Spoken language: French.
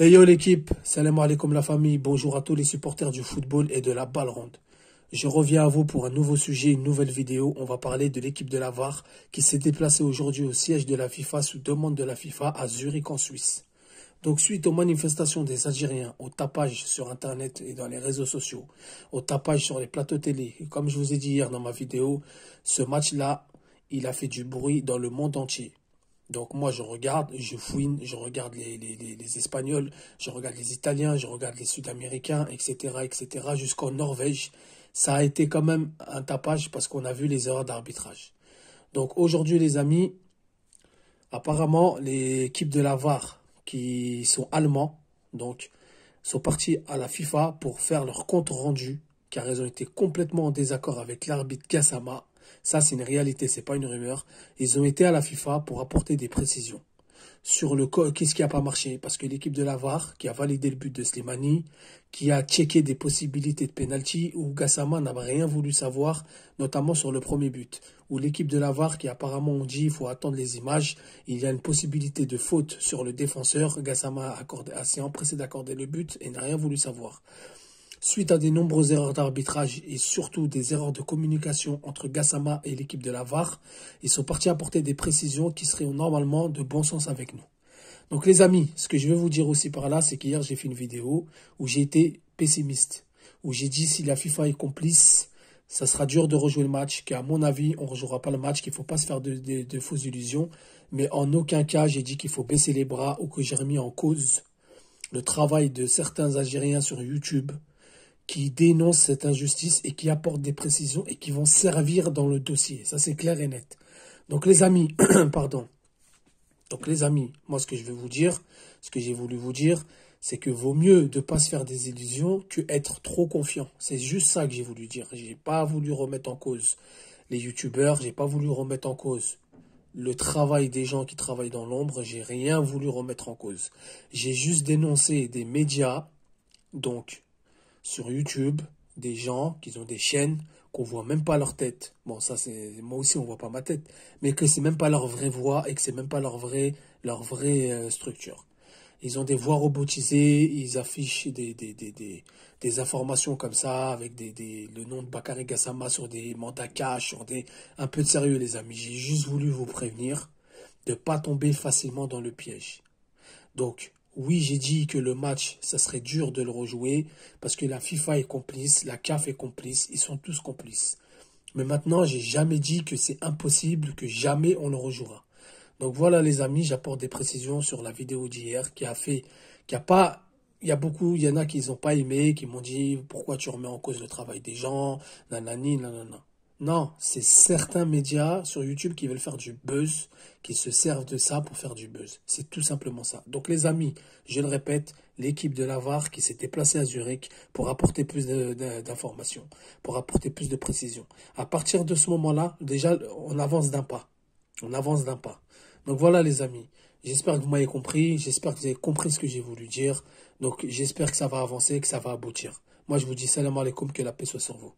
Hey yo l'équipe, salam alaikum la famille, bonjour à tous les supporters du football et de la balle ronde. Je reviens à vous pour un nouveau sujet, une nouvelle vidéo. On va parler de l'équipe de la VAR qui s'est déplacée aujourd'hui au siège de la FIFA sous demande de la FIFA à Zurich en Suisse. Donc suite aux manifestations des Algériens, au tapage sur Internet et dans les réseaux sociaux, au tapage sur les plateaux télé, comme je vous ai dit hier dans ma vidéo, ce match-là, il a fait du bruit dans le monde entier. Donc moi, je regarde, je fouine, je regarde les, Espagnols, je regarde les Italiens, je regarde les Sud-Américains, etc., etc., jusqu'en Norvège. Ça a été quand même un tapage parce qu'on a vu les erreurs d'arbitrage. Donc aujourd'hui, les amis, apparemment, les équipes de la VAR, qui sont allemands, donc, sont partis à la FIFA pour faire leur compte rendu, car ils ont été complètement en désaccord avec l'arbitre Kassama. Ça, c'est une réalité, c'est pas une rumeur. Ils ont été à la FIFA pour apporter des précisions sur le qu'est-ce qui n'a pas marché parce que l'équipe de Lavar qui a validé le but de Slimani qui a checké des possibilités de penalty où Gassama n'a rien voulu savoir notamment sur le premier but où l'équipe de Lavar qui apparemment on dit il faut attendre les images il y a une possibilité de faute sur le défenseur Gassama s'est empressé d'accorder le but et n'a rien voulu savoir Suite à de nombreuses erreurs d'arbitrage et surtout des erreurs de communication entre Gassama et l'équipe de la VAR, ils sont partis apporter des précisions qui seraient normalement de bon sens avec nous. Donc les amis, ce que je veux vous dire aussi par là, c'est qu'hier j'ai fait une vidéo où j'ai été pessimiste, où j'ai dit si la FIFA est complice, ça sera dur de rejouer le match, qu'à mon avis, on ne rejouera pas le match, qu'il ne faut pas se faire de, fausses illusions. Mais en aucun cas, j'ai dit qu'il faut baisser les bras ou que j'ai remis en cause le travail de certains Algériens sur YouTube qui dénoncent cette injustice et qui apportent des précisions et qui vont servir dans le dossier. Ça, c'est clair et net. Donc, les amis, pardon. Donc, les amis, moi, ce que je vais vous dire, ce que j'ai voulu vous dire, c'est que vaut mieux de pas se faire des illusions que être trop confiant. C'est juste ça que j'ai voulu dire. J'ai pas voulu remettre en cause les youtubeurs, j'ai pas voulu remettre en cause le travail des gens qui travaillent dans l'ombre, j'ai rien voulu remettre en cause. J'ai juste dénoncé des médias, donc sur YouTube des gens qui ont des chaînes qu'on voit même pas leur tête. Bon, ça c'est moi aussi on voit pas ma tête, mais que c'est même pas leur vraie voix et que c'est même pas leur vraie leur vraie euh, structure. Ils ont des voix robotisées, ils affichent des, des, informations comme ça, avec le nom de Bakary Gassama sur des mandakash, sur des... Un peu de sérieux les amis, j'ai juste voulu vous prévenir de pas tomber facilement dans le piège. Donc, oui, j'ai dit que le match, ça serait dur de le rejouer parce que la FIFA est complice, la CAF est complice, ils sont tous complices. Mais maintenant, j'ai jamais dit que c'est impossible, que jamais on le rejouera. Donc voilà les amis, j'apporte des précisions sur la vidéo d'hier qui a fait, qui a pas, il y a beaucoup, il y en a qui n'ont pas aimé, qui m'ont dit pourquoi tu remets en cause le travail des gens, nanani, nanana. Non, c'est certains médias sur YouTube qui veulent faire du buzz, qui se servent de ça pour faire du buzz. C'est tout simplement ça. Donc les amis, je le répète, l'équipe de l'Avar qui s'est déplacée à Zurich pour apporter plus d'informations, pour apporter plus de précisions. À partir de ce moment-là, déjà, on avance d'un pas. On avance d'un pas. Donc voilà les amis, j'espère que vous m'avez compris, j'espère que vous avez compris ce que j'ai voulu dire. Donc j'espère que ça va avancer, que ça va aboutir. Moi je vous dis salam alaikum, que la paix soit sur vous.